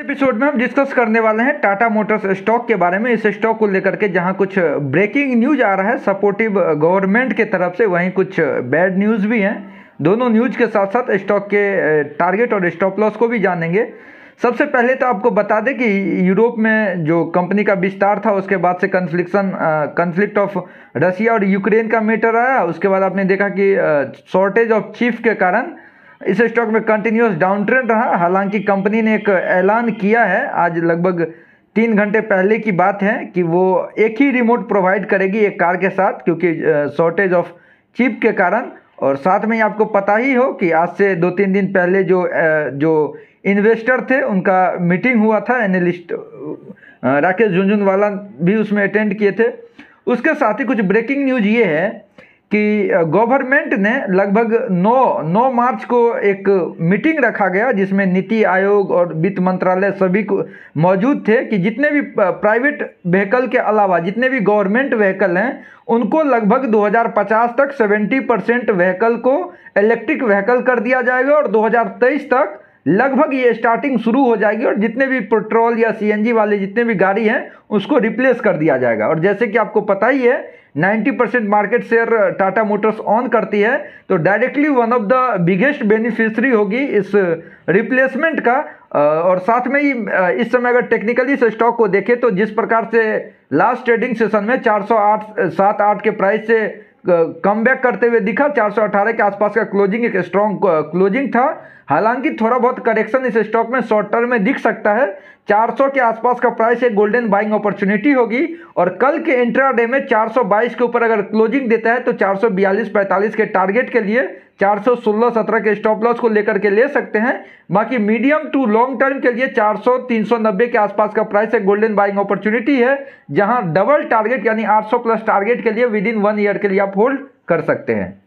episode में हम discuss करने वाले हैं टाटा मोटर्स स्टॉक के बारे में इस स्टॉक को लेकर के जहां कुछ ब्रेकिंग न्यूज आ रहा है सपोर्टिव गवर्नमेंट के तरफ से वहीं कुछ बैड न्यूज भी हैं दोनों न्यूज के साथ साथ स्टॉक के टारगेट और स्टॉप लॉस को भी जानेंगे सबसे पहले तो आपको बता दें कि यूरोप में जो कंपनी का विस्तार था उसके बाद से कन्फ्लिक्शन कन्फ्लिक्ट ऑफ रसिया और यूक्रेन का मैटर आया उसके बाद आपने देखा कि शॉर्टेज ऑफ चीफ के कारण इस स्टॉक में कंटिन्यूस डाउन ट्रेंड रहा हालांकि कंपनी ने एक ऐलान किया है आज लगभग तीन घंटे पहले की बात है कि वो एक ही रिमोट प्रोवाइड करेगी एक कार के साथ क्योंकि शॉर्टेज ऑफ चिप के कारण और साथ में ही आपको पता ही हो कि आज से दो तीन दिन पहले जो जो इन्वेस्टर थे उनका मीटिंग हुआ था एनालिस्ट राकेश झुंझुनवाला भी उसमें अटेंड किए थे उसके साथ ही कुछ ब्रेकिंग न्यूज ये है कि गवर्नमेंट ने लगभग 9 9 मार्च को एक मीटिंग रखा गया जिसमें नीति आयोग और वित्त मंत्रालय सभी को मौजूद थे कि जितने भी प्राइवेट व्हीकल के अलावा जितने भी गवर्नमेंट व्हीकल हैं उनको लगभग 2050 तक 70 परसेंट व्हीकल को इलेक्ट्रिक व्हीकल कर दिया जाएगा और 2023 तक लगभग ये स्टार्टिंग शुरू हो जाएगी और जितने भी पेट्रोल या सीएनजी वाले जितने भी गाड़ी हैं उसको रिप्लेस कर दिया जाएगा और जैसे कि आपको पता ही है 90 percent market share Tata Motors own करती है तो directly one of the biggest beneficiary होगी इस रिप्लेसमेंट uh, का uh, और साथ में ही uh, इस समय अगर टेक्निकली इस स्टॉक को देखें तो जिस प्रकार से लास्ट ट्रेडिंग सेशन में चार सौ आठ सात आठ के प्राइस से कम बैक करते हुए दिखा 418 के आसपास का क्लोजिंग एक स्ट्रॉन्ग क्लोजिंग था हालांकि थोड़ा बहुत करेक्शन इस स्टॉक में शॉर्ट टर्म में दिख सकता है 400 के आसपास का प्राइस एक गोल्डन बाइंग अपॉर्चुनिटी होगी और कल के इंट्रा डे में 422 के ऊपर अगर क्लोजिंग देता है तो 442 45 के टारगेट के लिए 416 सौ के स्टॉप लॉस को लेकर के ले सकते हैं बाकी मीडियम टू लॉन्ग टर्म के लिए 400 390 के आसपास का प्राइस एक गोल्डन बाइंग अपॉर्चुनिटी है जहां डबल टारगेट यानी 800 प्लस टारगेट के लिए विद इन वन ईयर के लिए आप होल्ड कर सकते हैं